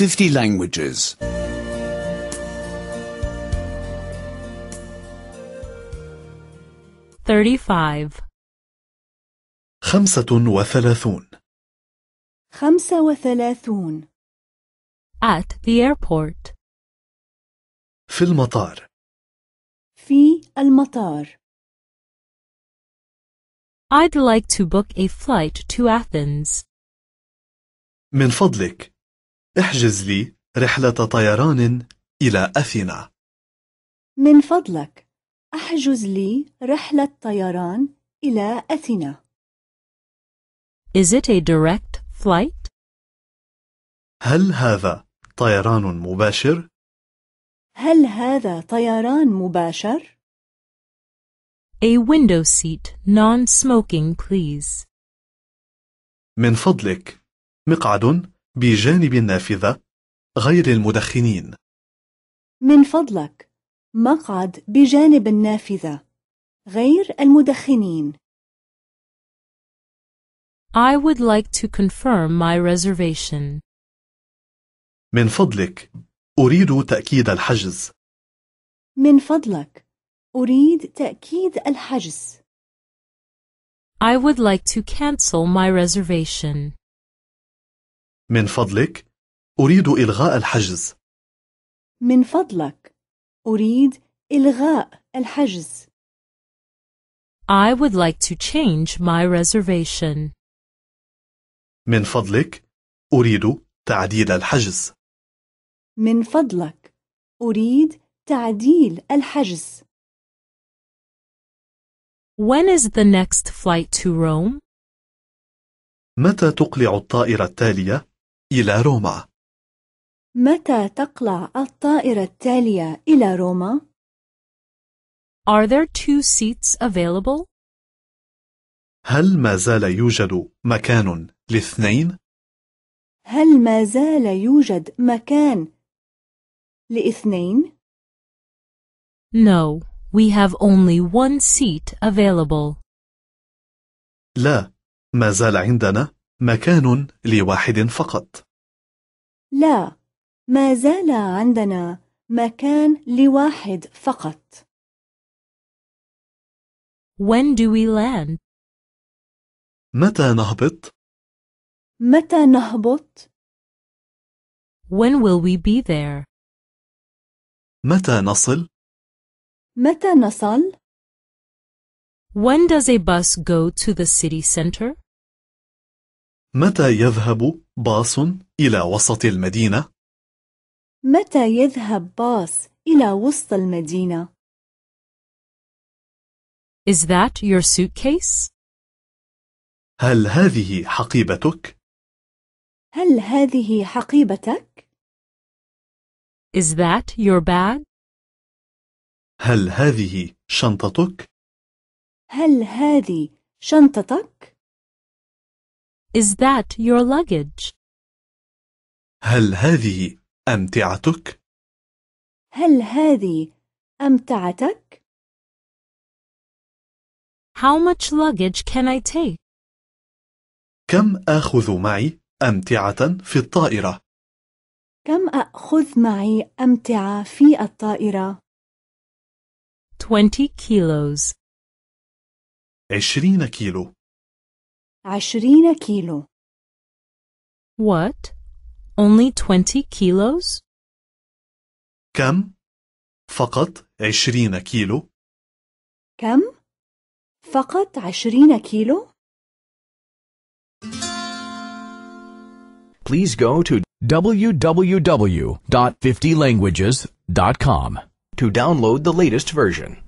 50 languages. 35 35 35 At the airport في المطار في المطار I'd like to book a flight to Athens. من فضلك احجز لي رحلة طيران إلى أثينا من فضلك احجز لي رحلة طيران إلى أثينا Is it a direct flight? هل هذا طيران مباشر؟ هل هذا طيران مباشر؟ A window seat, non-smoking, please. من فضلك مقعد بجانب النافذة غير المدخنين من فضلك مقعد بجانب النافذة غير المدخنين I would like to confirm my reservation. من فضلك أريد تأكيد الحجز. من فضلك أريد تأكيد الحجز. I would like to cancel my reservation. من فضلك أريد إلغاء الحجز من فضلك أريد إلغاء الحجز I would like to change my reservation. من فضلك أريد تعديل الحجز. من فضلك أريد تعديل الحجز. When is the next flight to Rome? متى تقلع الطائرة التالية إلى روما متى تقلع الطائرة التالية إلى روما؟ Are there two seats available? هل ما زال يوجد مكان لاثنين؟ هل ما زال يوجد مكان لاثنين؟ No, we have only one seat available. لا, ما زال عندنا مكان لواحد فقط لا ما زال عندنا مكان لواحد فقط When do we land? متى نهبط؟ متى نهبط؟ When will we be there? متى نصل؟ متى نصل؟ When does a bus go to the city center? متى يذهب باص إلى وسط المدينة؟ متى يذهب باص إلى وسط المدينة؟ Is that your suitcase? هل هذه حقيبتك؟ هل هذه حقيبتك؟ Is that your bag? هل هذه شنطتك؟ هل هذه شنطتك؟ Is that your luggage? هل هذه أمتعتك؟ هل هذه أمتعتك؟ How much luggage can I take? كم أخذ معي أمتعة في الطائرة؟ كم أخذ معي أمتعة في الطائرة؟ 20 kilos 20 كيلو عشرين كيلو. What? Only 20 kilos? كم؟ فقط عشرين كيلو. كم؟ فقط عشرين كيلو؟ Please go to www.50languages.com to download the latest version.